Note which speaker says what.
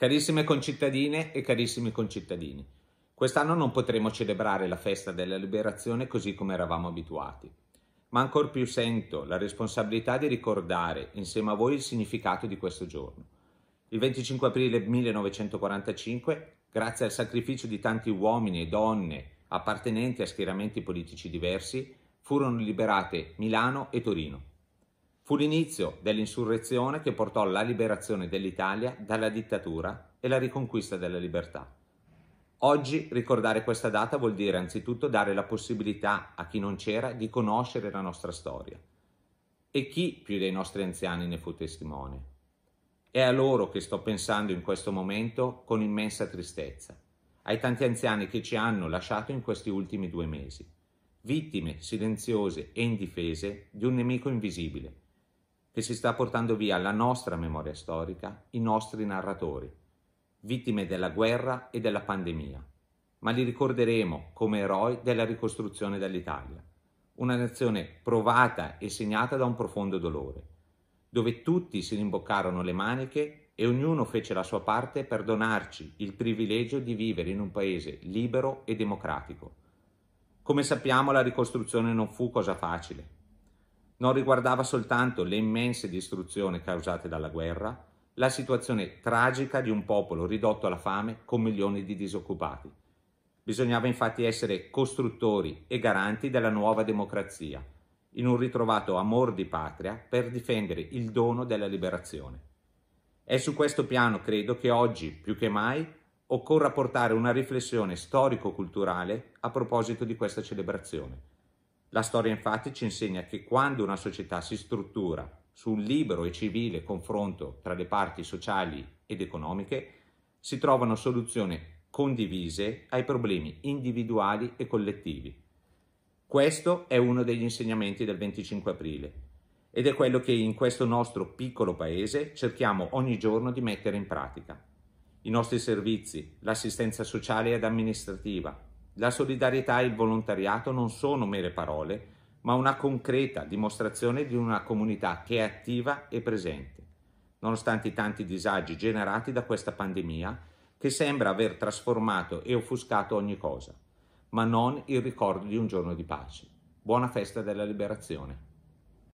Speaker 1: Carissime concittadine e carissimi concittadini, quest'anno non potremo celebrare la festa della liberazione così come eravamo abituati, ma ancor più sento la responsabilità di ricordare insieme a voi il significato di questo giorno. Il 25 aprile 1945, grazie al sacrificio di tanti uomini e donne appartenenti a schieramenti politici diversi, furono liberate Milano e Torino. Fu l'inizio dell'insurrezione che portò alla liberazione dell'Italia dalla dittatura e la riconquista della libertà. Oggi ricordare questa data vuol dire anzitutto dare la possibilità a chi non c'era di conoscere la nostra storia. E chi più dei nostri anziani ne fu testimone? È a loro che sto pensando in questo momento con immensa tristezza, ai tanti anziani che ci hanno lasciato in questi ultimi due mesi, vittime silenziose e indifese di un nemico invisibile che si sta portando via la nostra memoria storica, i nostri narratori, vittime della guerra e della pandemia, ma li ricorderemo come eroi della ricostruzione dell'Italia, una nazione provata e segnata da un profondo dolore, dove tutti si rimboccarono le maniche e ognuno fece la sua parte per donarci il privilegio di vivere in un paese libero e democratico. Come sappiamo la ricostruzione non fu cosa facile, non riguardava soltanto le immense distruzioni causate dalla guerra, la situazione tragica di un popolo ridotto alla fame con milioni di disoccupati. Bisognava infatti essere costruttori e garanti della nuova democrazia, in un ritrovato amor di patria per difendere il dono della liberazione. È su questo piano, credo, che oggi, più che mai, occorra portare una riflessione storico-culturale a proposito di questa celebrazione la storia infatti ci insegna che quando una società si struttura su un libero e civile confronto tra le parti sociali ed economiche, si trovano soluzioni condivise ai problemi individuali e collettivi. Questo è uno degli insegnamenti del 25 aprile ed è quello che in questo nostro piccolo paese cerchiamo ogni giorno di mettere in pratica. I nostri servizi, l'assistenza sociale ed amministrativa, la solidarietà e il volontariato non sono mere parole, ma una concreta dimostrazione di una comunità che è attiva e presente. Nonostante i tanti disagi generati da questa pandemia, che sembra aver trasformato e offuscato ogni cosa, ma non il ricordo di un giorno di pace. Buona festa della liberazione.